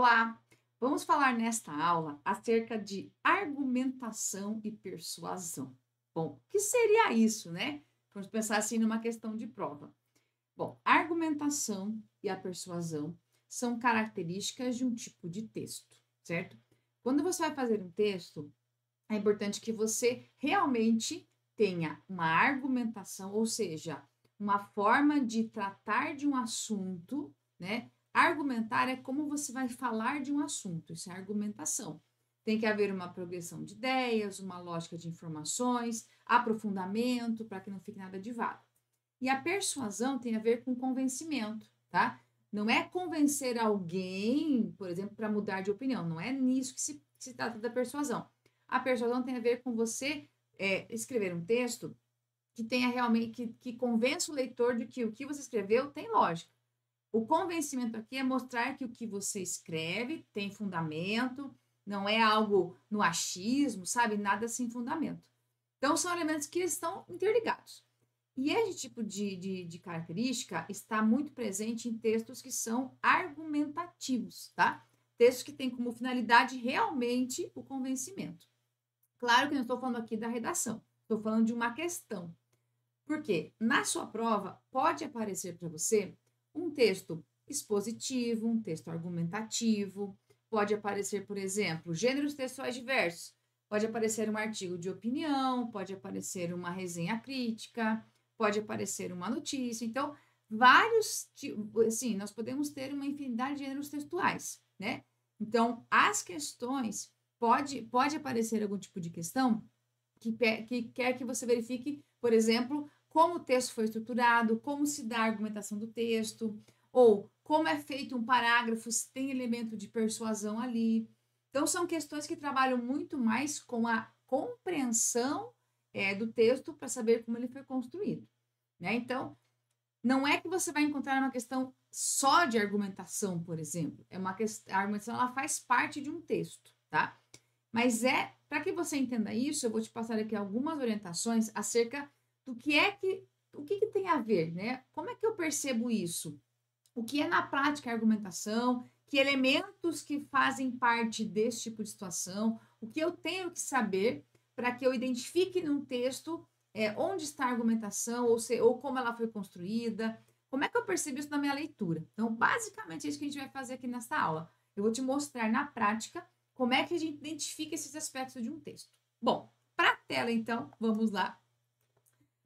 Olá! Vamos falar nesta aula acerca de argumentação e persuasão. Bom, o que seria isso, né? Vamos pensar assim numa questão de prova. Bom, a argumentação e a persuasão são características de um tipo de texto, certo? Quando você vai fazer um texto, é importante que você realmente tenha uma argumentação, ou seja, uma forma de tratar de um assunto, né? Argumentar é como você vai falar de um assunto, isso é argumentação. Tem que haver uma progressão de ideias, uma lógica de informações, aprofundamento, para que não fique nada de vago. E a persuasão tem a ver com convencimento, tá? Não é convencer alguém, por exemplo, para mudar de opinião. Não é nisso que se, que se, trata da persuasão. A persuasão tem a ver com você é, escrever um texto que tenha realmente que, que convença o leitor de que o que você escreveu tem lógica. O convencimento aqui é mostrar que o que você escreve tem fundamento, não é algo no achismo, sabe? Nada sem fundamento. Então, são elementos que estão interligados. E esse tipo de, de, de característica está muito presente em textos que são argumentativos, tá? Textos que têm como finalidade realmente o convencimento. Claro que não estou falando aqui da redação, estou falando de uma questão. Porque na sua prova pode aparecer para você um texto expositivo, um texto argumentativo. Pode aparecer, por exemplo, gêneros textuais diversos. Pode aparecer um artigo de opinião, pode aparecer uma resenha crítica, pode aparecer uma notícia. Então, vários, assim, nós podemos ter uma infinidade de gêneros textuais, né? Então, as questões, pode, pode aparecer algum tipo de questão que, que quer que você verifique, por exemplo, como o texto foi estruturado, como se dá a argumentação do texto, ou como é feito um parágrafo, se tem elemento de persuasão ali. Então, são questões que trabalham muito mais com a compreensão é, do texto para saber como ele foi construído. Né? Então, não é que você vai encontrar uma questão só de argumentação, por exemplo. É uma questão, a argumentação ela faz parte de um texto, tá? Mas é para que você entenda isso, eu vou te passar aqui algumas orientações acerca do que é que o que, que, tem a ver, né? Como é que eu percebo isso? O que é na prática a argumentação? Que elementos que fazem parte desse tipo de situação? O que eu tenho que saber para que eu identifique num texto é, onde está a argumentação ou, se, ou como ela foi construída? Como é que eu percebi isso na minha leitura? Então, basicamente, é isso que a gente vai fazer aqui nessa aula. Eu vou te mostrar na prática como é que a gente identifica esses aspectos de um texto. Bom, para a tela, então, vamos lá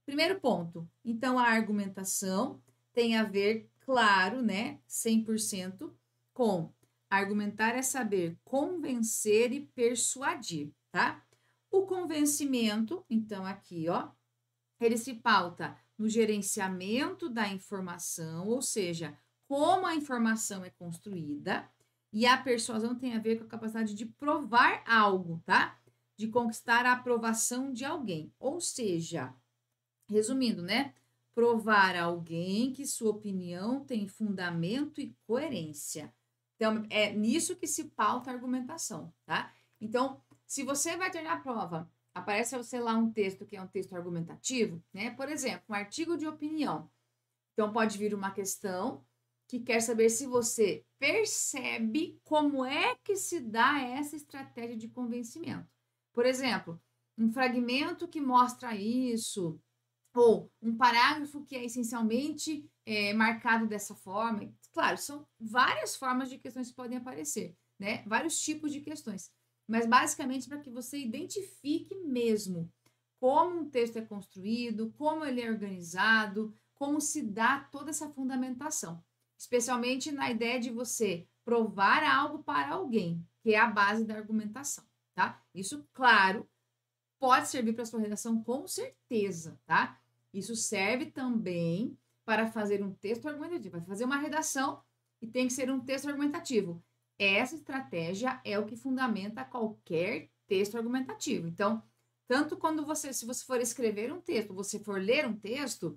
Primeiro ponto. Então, a argumentação tem a ver, claro, né, 100% com argumentar é saber convencer e persuadir, tá? O convencimento, então aqui, ó, ele se pauta no gerenciamento da informação, ou seja, como a informação é construída, e a persuasão tem a ver com a capacidade de provar algo, tá? De conquistar a aprovação de alguém. Ou seja, Resumindo, né? Provar a alguém que sua opinião tem fundamento e coerência. Então, é nisso que se pauta a argumentação, tá? Então, se você vai ter a prova, aparece você lá um texto que é um texto argumentativo, né? Por exemplo, um artigo de opinião. Então, pode vir uma questão que quer saber se você percebe como é que se dá essa estratégia de convencimento. Por exemplo, um fragmento que mostra isso, ou um parágrafo que é essencialmente é, marcado dessa forma. Claro, são várias formas de questões que podem aparecer, né? Vários tipos de questões. Mas basicamente para que você identifique mesmo como um texto é construído, como ele é organizado, como se dá toda essa fundamentação. Especialmente na ideia de você provar algo para alguém, que é a base da argumentação, tá? Isso, claro, pode servir para sua redação com certeza, tá? Isso serve também para fazer um texto argumentativo, para fazer uma redação e tem que ser um texto argumentativo. Essa estratégia é o que fundamenta qualquer texto argumentativo. Então, tanto quando você, se você for escrever um texto, você for ler um texto,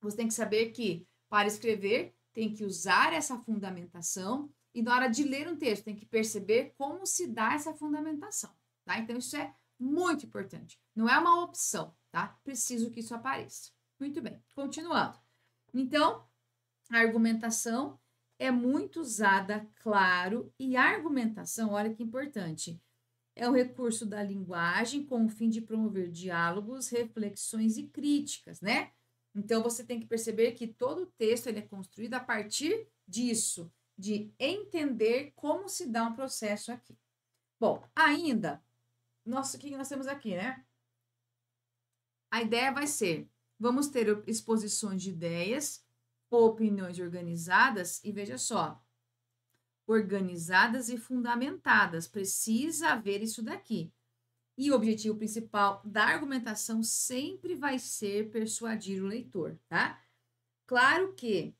você tem que saber que para escrever tem que usar essa fundamentação e na hora de ler um texto tem que perceber como se dá essa fundamentação, tá? Então isso é muito importante. Não é uma opção, tá? Preciso que isso apareça. Muito bem, continuando. Então, a argumentação é muito usada, claro, e a argumentação, olha que importante, é o recurso da linguagem com o fim de promover diálogos, reflexões e críticas, né? Então você tem que perceber que todo o texto ele é construído a partir disso, de entender como se dá um processo aqui. Bom, ainda nós, o que nós temos aqui, né? A ideia vai ser: vamos ter exposições de ideias, opiniões organizadas, e veja só, organizadas e fundamentadas. Precisa haver isso daqui. E o objetivo principal da argumentação sempre vai ser persuadir o leitor, tá? Claro que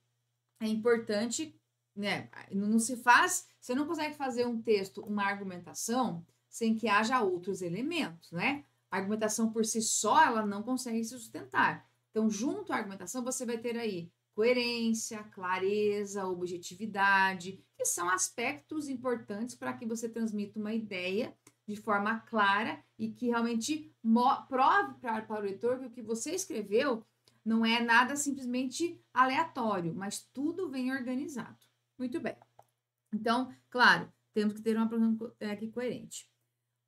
é importante, né? Não se faz, você não consegue fazer um texto, uma argumentação sem que haja outros elementos, né? A argumentação por si só, ela não consegue se sustentar. Então, junto à argumentação, você vai ter aí coerência, clareza, objetividade, que são aspectos importantes para que você transmita uma ideia de forma clara e que realmente prove para, o leitor que o que você escreveu não é nada simplesmente aleatório, mas tudo vem organizado. Muito bem. Então, claro, temos que ter uma programação aqui é, coerente.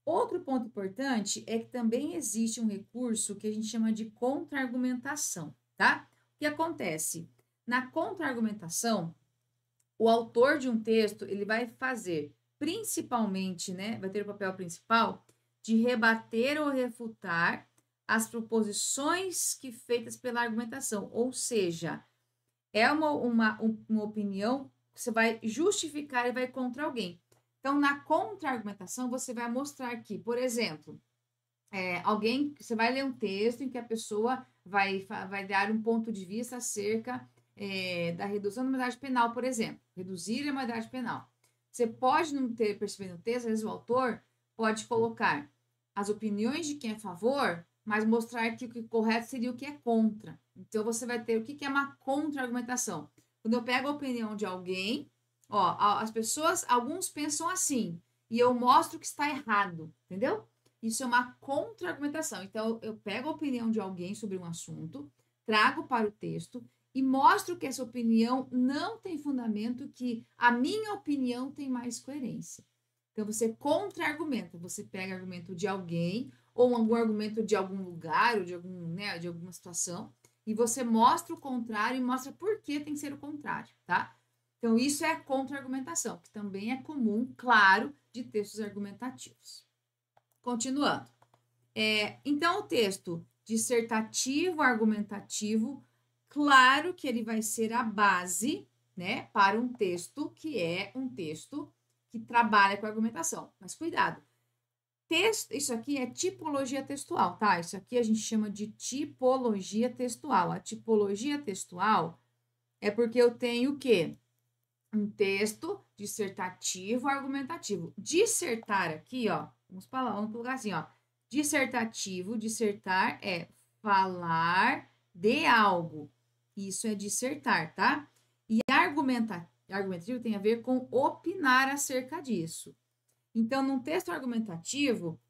Outro ponto importante é que também existe um recurso que a gente chama de contra-argumentação, tá? O que acontece? Na contra-argumentação, o autor de um texto, ele vai fazer principalmente, né, vai ter o papel principal de rebater ou refutar as proposições que feitas pela argumentação, ou seja, é uma, uma, uma opinião que você vai justificar e vai contra alguém. Então, na contra-argumentação, você vai mostrar que, por exemplo, é, alguém, você vai ler um texto em que a pessoa vai, vai dar um ponto de vista acerca é, da redução da maioridade penal, por exemplo, reduzir a maioridade penal. Você pode não ter percebido o texto, às vezes o autor pode colocar as opiniões de quem é a favor, mas mostrar que o que é correto seria o que é contra. Então, você vai ter o que é uma contra-argumentação. Quando eu pego a opinião de alguém Ó, as pessoas, alguns pensam assim, e eu mostro que está errado, entendeu? Isso é uma contra-argumentação. Então, eu pego a opinião de alguém sobre um assunto, trago para o texto e mostro que essa opinião não tem fundamento, que a minha opinião tem mais coerência. Então, você contra-argumenta, você pega argumento de alguém ou algum argumento de algum lugar ou de, algum, né, de alguma situação e você mostra o contrário e mostra por que tem que ser o contrário, tá? Então, isso é a contra-argumentação, que também é comum, claro, de textos argumentativos. Continuando. É, então, o texto dissertativo argumentativo, claro que ele vai ser a base né, para um texto que é um texto que trabalha com argumentação. Mas cuidado, texto, isso aqui é tipologia textual, tá? Isso aqui a gente chama de tipologia textual. A tipologia textual é porque eu tenho o quê? um texto dissertativo argumentativo. Dissertar aqui, ó, vamos falar, vamos colocar assim, ó. Dissertativo, dissertar é falar de algo. Isso é dissertar, tá? E argumentar argumentativo tem a ver com opinar acerca disso. Então, num texto argumentativo,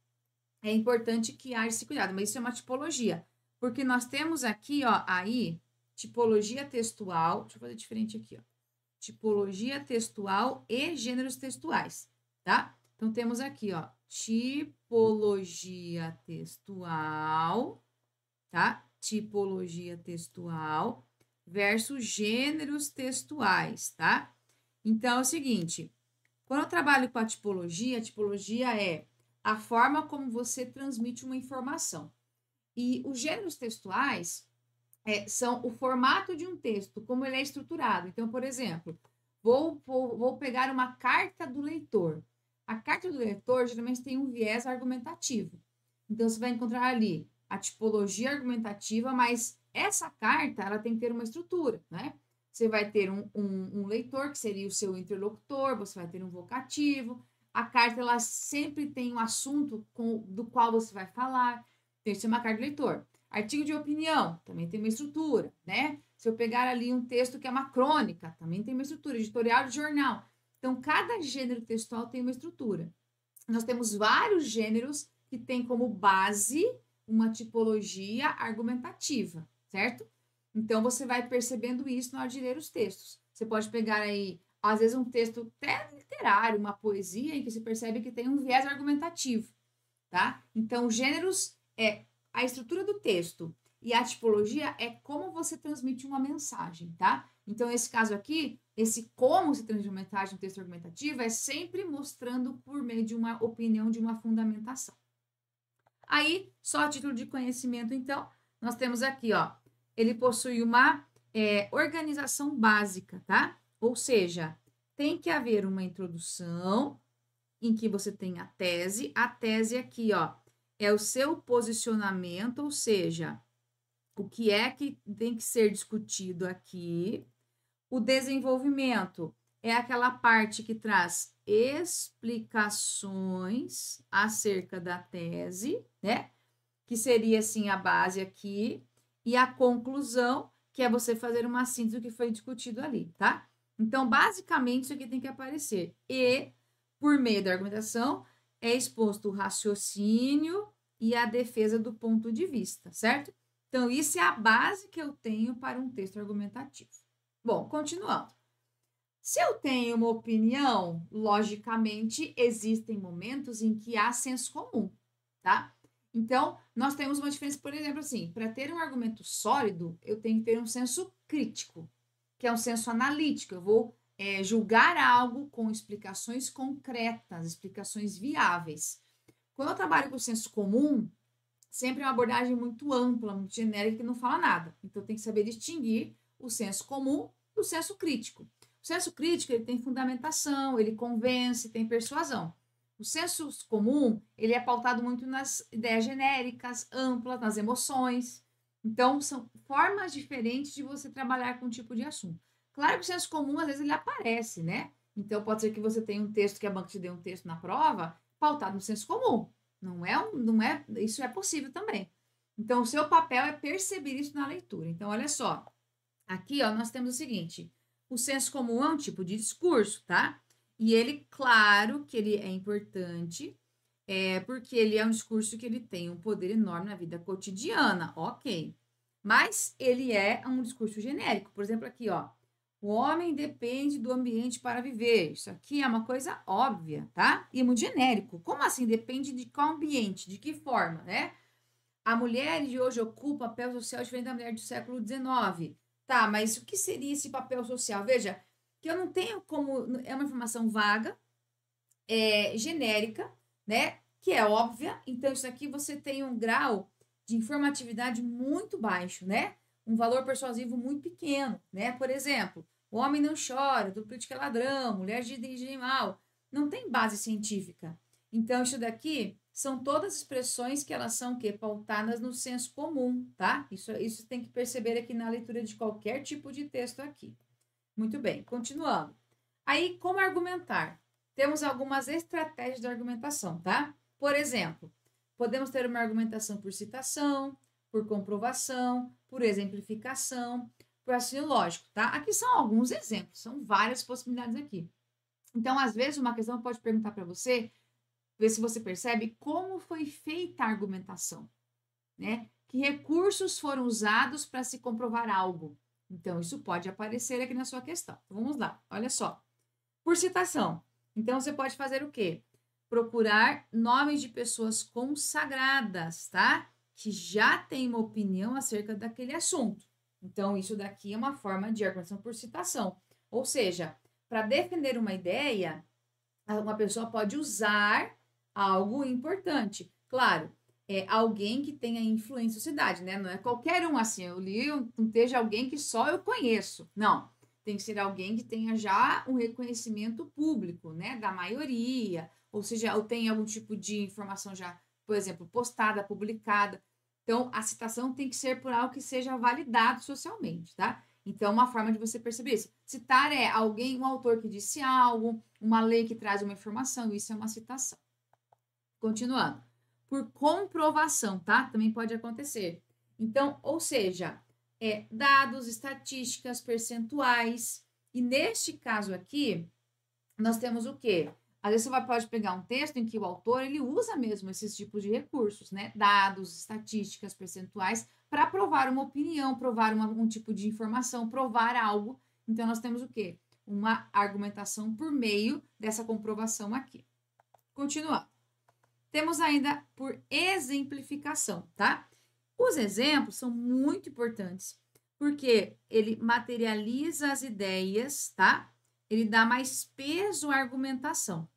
é importante que haja esse cuidado, mas isso é uma tipologia. Porque nós temos aqui, ó, aí, tipologia textual. Deixa eu fazer diferente aqui, ó tipologia textual e gêneros textuais, tá? Então temos aqui, ó, tipologia textual, tá? Tipologia textual versus gêneros textuais, tá? Então é o seguinte, quando eu trabalho com a tipologia, a tipologia é a forma como você transmite uma informação. E os gêneros textuais é, são o formato de um texto, como ele é estruturado. Então, por exemplo, vou, vou, vou pegar uma carta do leitor. A carta do leitor geralmente tem um viés argumentativo. Então, você vai encontrar ali a tipologia argumentativa, mas essa carta ela tem que ter uma estrutura, né? Você vai ter um, um, um, leitor, que seria o seu interlocutor, você vai ter um vocativo. A carta ela sempre tem um assunto com, do qual você vai falar. Tem então, que é uma carta do leitor. Artigo de opinião também tem uma estrutura, né? Se eu pegar ali um texto que é uma crônica, também tem uma estrutura, editorial de jornal. Então, cada gênero textual tem uma estrutura. Nós temos vários gêneros que têm como base uma tipologia argumentativa, certo? Então, você vai percebendo isso na hora de ler os textos. Você pode pegar aí, às vezes, um texto até literário, uma poesia, em que se percebe que tem um viés argumentativo, tá? Então, gêneros é a estrutura do texto e a tipologia é como você transmite uma mensagem, tá? Então, esse caso aqui, esse como se transmite uma mensagem no texto argumentativo é sempre mostrando por meio de uma opinião, de uma fundamentação. Aí, só a título de conhecimento, então, nós temos aqui, ó, ele possui uma é, organização básica, tá? Ou seja, tem que haver uma introdução em que você tem a tese. A tese aqui, ó, é o seu posicionamento, ou seja, o que é que tem que ser discutido aqui. O desenvolvimento é aquela parte que traz explicações acerca da tese, né? Que seria assim a base aqui, e a conclusão, que é você fazer uma síntese do que foi discutido ali, tá? Então, basicamente, isso aqui tem que aparecer. E, por meio da argumentação, é exposto o raciocínio e a defesa do ponto de vista, certo? Então, isso é a base que eu tenho para um texto argumentativo. Bom, continuando. Se eu tenho uma opinião, logicamente existem momentos em que há senso comum, tá? Então, nós temos uma diferença, por exemplo, assim, para ter um argumento sólido, eu tenho que ter um senso crítico, que é um senso analítico. Eu vou é, julgar algo com explicações concretas, explicações viáveis. Quando eu trabalho com o senso comum, sempre é uma abordagem muito ampla, muito genérica, que não fala nada. Então, tem que saber distinguir o senso comum do senso crítico. O senso crítico ele tem fundamentação, ele convence, tem persuasão. O senso comum ele é pautado muito nas ideias genéricas, amplas, nas emoções. Então, são formas diferentes de você trabalhar com um tipo de assunto. Claro que o senso comum, às vezes, ele aparece, né? Então, pode ser que você tenha um texto, que a banca te dê um texto na prova, pautado no senso comum. Não é, um, não é, isso é possível também. Então, o seu papel é perceber isso na leitura. Então, olha só. Aqui, ó, nós temos o seguinte: o senso comum é um tipo de discurso, tá? E ele, claro que ele é importante, é porque ele é um discurso que ele tem um poder enorme na vida cotidiana, ok. Mas ele é um discurso genérico. Por exemplo, aqui, ó, o homem depende do ambiente para viver. Isso aqui é uma coisa óbvia, tá? E muito genérico. Como assim? Depende de qual ambiente, de que forma, né? A mulher de hoje ocupa papel social diferente da mulher do século XIX. Tá, mas o que seria esse papel social? Veja, que eu não tenho como. É uma informação vaga, é, genérica, né? Que é óbvia. Então, isso aqui você tem um grau de informatividade muito baixo, né? Um valor persuasivo muito pequeno, né? Por exemplo, o homem não chora, todo político é ladrão, mulher de animal. Não tem base científica. Então, isso daqui são todas expressões que elas são que pautadas no senso comum, tá? Isso, isso tem que perceber aqui na leitura de qualquer tipo de texto aqui. Muito bem, continuando. Aí, como argumentar? Temos algumas estratégias de argumentação, tá? Por exemplo, podemos ter uma argumentação por citação, por comprovação, por exemplificação, raciocínio assim lógico, tá? Aqui são alguns exemplos, são várias possibilidades aqui. Então, às vezes, uma questão pode perguntar para você, ver se você percebe como foi feita a argumentação, né? Que recursos foram usados para se comprovar algo. Então, isso pode aparecer aqui na sua questão. Então, vamos lá, olha só. Por citação. Então, você pode fazer o quê? Procurar nomes de pessoas consagradas, tá? Que já têm uma opinião acerca daquele assunto. Então, isso daqui é uma forma de argumentação por citação. Ou seja, para defender uma ideia, uma pessoa pode usar algo importante. Claro, é alguém que tenha influência na sociedade, né? Não é qualquer um assim. Eu li um texto de alguém que só eu conheço. Não. Tem que ser alguém que tenha já um reconhecimento público, né? Da maioria. Ou seja, ou tem algum tipo de informação já, por exemplo, postada, publicada. Então, a citação tem que ser por algo que seja validado socialmente, tá? Então, é uma forma de você perceber isso. Citar é alguém, um autor que disse algo, uma lei que traz uma informação, isso é uma citação. Continuando. Por comprovação, tá? Também pode acontecer. Então, ou seja, é, dados, estatísticas, percentuais. E neste caso aqui, nós temos o quê? Às vezes você vai, pode pegar um texto em que o autor ele usa mesmo esses tipos de recursos, né? Dados, estatísticas, percentuais, para provar uma opinião, provar uma, um tipo de informação, provar algo. Então nós temos o quê? Uma argumentação por meio dessa comprovação aqui. Continuando. Temos ainda por exemplificação, tá? Os exemplos são muito importantes porque ele materializa as ideias, tá? Ele dá mais peso à argumentação.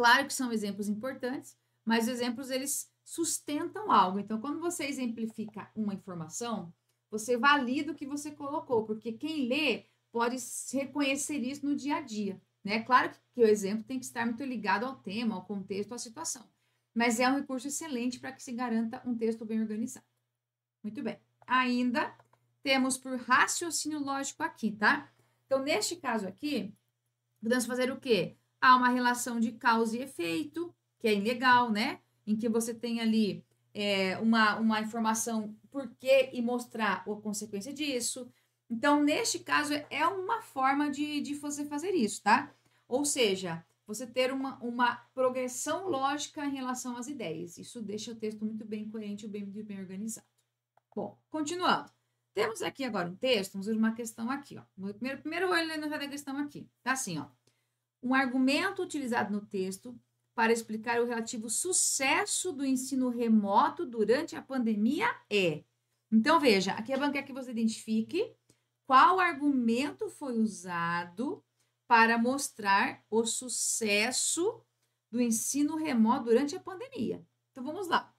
Claro que são exemplos importantes, mas os exemplos eles sustentam algo. Então, quando você exemplifica uma informação, você valida o que você colocou, porque quem lê pode reconhecer isso no dia a dia. Né? Claro que o exemplo tem que estar muito ligado ao tema, ao contexto, à situação, mas é um recurso excelente para que se garanta um texto bem organizado. Muito bem. Ainda temos por raciocínio lógico aqui, tá? Então, neste caso aqui, podemos fazer o quê? há uma relação de causa e efeito, que é ilegal, né? Em que você tem ali é, uma, uma informação por quê e mostrar a consequência disso. Então, neste caso, é, é uma forma de, de você fazer isso, tá? Ou seja, você ter uma, uma progressão lógica em relação às ideias. Isso deixa o texto muito bem coerente e bem, bem organizado. Bom, continuando. Temos aqui agora um texto, vamos ver uma questão aqui, ó. Primeiro, primeiro eu vou ler a questão aqui. Tá assim, ó um argumento utilizado no texto para explicar o relativo sucesso do ensino remoto durante a pandemia é. Então, veja, aqui a banca que você identifique qual argumento foi usado para mostrar o sucesso do ensino remoto durante a pandemia. Então, vamos lá.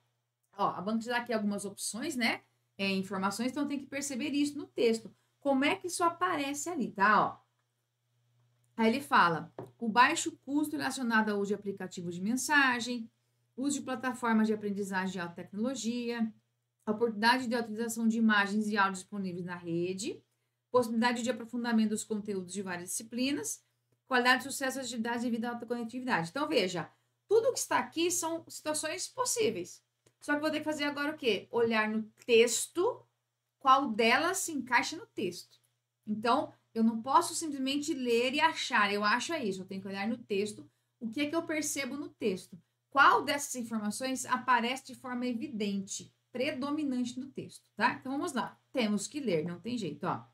Ó, a banca te dá aqui algumas opções, né? É, informações, então tem que perceber isso no texto. Como é que isso aparece ali, tá? Ó, Aí ele fala: o baixo custo relacionado ao uso de aplicativos de mensagem, uso de plataformas de aprendizagem de alta tecnologia, a oportunidade de utilização de imagens e áudios disponíveis na rede, possibilidade de aprofundamento dos conteúdos de várias disciplinas, qualidade, sucesso, atividades devido à alta conectividade. Então, veja, tudo que está aqui são situações possíveis. Só que vou ter que fazer agora o quê? Olhar no texto, qual delas se encaixa no texto. Então, eu não posso simplesmente ler e achar, eu acho é isso, eu tenho que olhar no texto, o que é que eu percebo no texto. Qual dessas informações aparece de forma evidente, predominante no texto, tá? Então vamos lá. Temos que ler, não tem jeito, ó.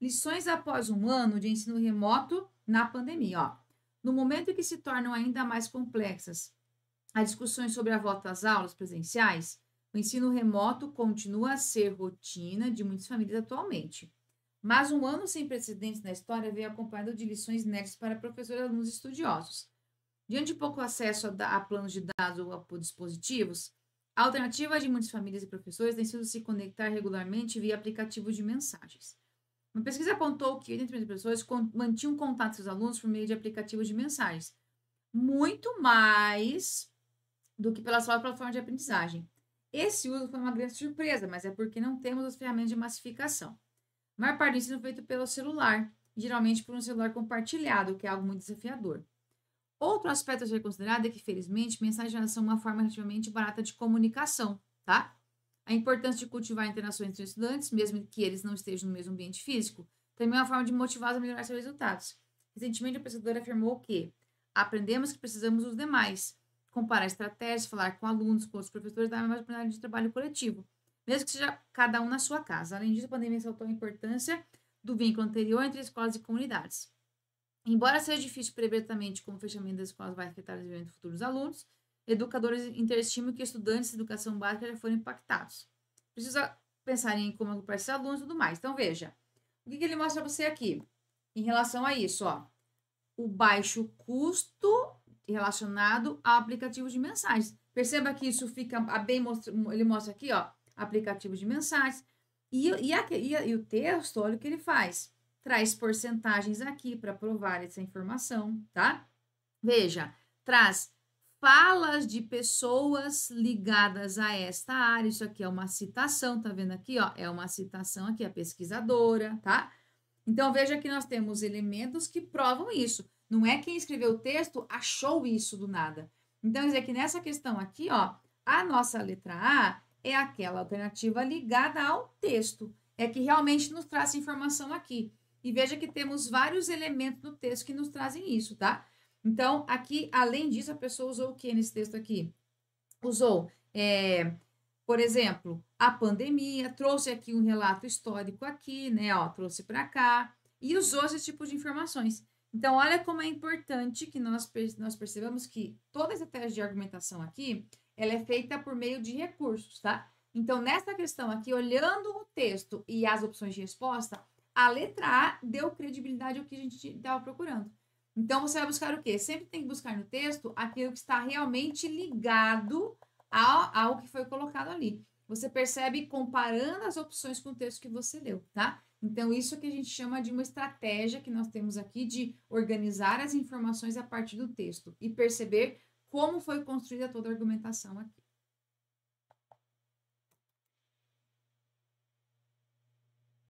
Lições após um ano de ensino remoto na pandemia, ó. No momento em que se tornam ainda mais complexas as discussões sobre a volta às aulas presenciais, o ensino remoto continua a ser rotina de muitas famílias atualmente. Mas um ano sem precedentes na história veio acompanhado de lições inéditas para professores e alunos estudiosos. Diante de pouco acesso a, a planos de dados ou a dispositivos, a alternativa de muitas famílias e professores tem sido se conectar regularmente via aplicativos de mensagens. Uma pesquisa apontou que 80% as pessoas mantinham contato com seus alunos por meio de aplicativos de mensagens, muito mais do que pela sua plataforma de aprendizagem. Esse uso foi uma grande surpresa, mas é porque não temos as ferramentas de massificação. A maior parte do ensino feito pelo celular, geralmente por um celular compartilhado, que é algo muito desafiador. Outro aspecto a ser considerado é que, felizmente, mensagens são uma forma relativamente barata de comunicação, tá? A importância de cultivar interações entre estudantes, mesmo que eles não estejam no mesmo ambiente físico, também é uma forma de motivá-los a melhorar seus resultados. Recentemente, a pesquisadora afirmou que aprendemos que precisamos dos demais, comparar estratégias, falar com alunos, com outros professores, dar mais oportunidade de trabalho coletivo mesmo que seja cada um na sua casa. Além disso, a pandemia ressaltou a importância do vínculo anterior entre escolas e comunidades. Embora seja difícil prever exatamente como o fechamento das escolas vai afetar o desenvolvimento do futuro dos alunos, educadores interestimam que estudantes de educação básica já foram impactados. Precisa pensar em como agrupar esses alunos e tudo mais. Então, veja, o que, que ele mostra para você aqui em relação a isso? Ó, o baixo custo relacionado a aplicativos de mensagens. Perceba que isso fica bem, ele mostra aqui, ó, aplicativos de mensagens. E, e, e, e o texto, olha o que ele faz. Traz porcentagens aqui para provar essa informação, tá? Veja, traz falas de pessoas ligadas a esta área. Isso aqui é uma citação, tá vendo aqui, ó? É uma citação aqui, a pesquisadora, tá? Então veja que nós temos elementos que provam isso. Não é quem escreveu o texto achou isso do nada. Então, quer dizer que nessa questão aqui, ó, a nossa letra A é aquela alternativa ligada ao texto, é que realmente nos traz informação aqui. E veja que temos vários elementos do texto que nos trazem isso, tá? Então, aqui, além disso, a pessoa usou o que nesse texto aqui? Usou, é, por exemplo, a pandemia, trouxe aqui um relato histórico aqui, né? Ó, trouxe para cá e usou esse tipo de informações. Então, olha como é importante que nós, nós percebamos que toda a estratégia de argumentação aqui, ela é feita por meio de recursos, tá? Então, nessa questão aqui, olhando o texto e as opções de resposta, a letra A deu credibilidade ao que a gente estava procurando. Então, você vai buscar o quê? Sempre tem que buscar no texto aquilo que está realmente ligado ao, ao que foi colocado ali. Você percebe comparando as opções com o texto que você leu, tá? Então, isso é que a gente chama de uma estratégia que nós temos aqui de organizar as informações a partir do texto e perceber como foi construída toda a argumentação aqui.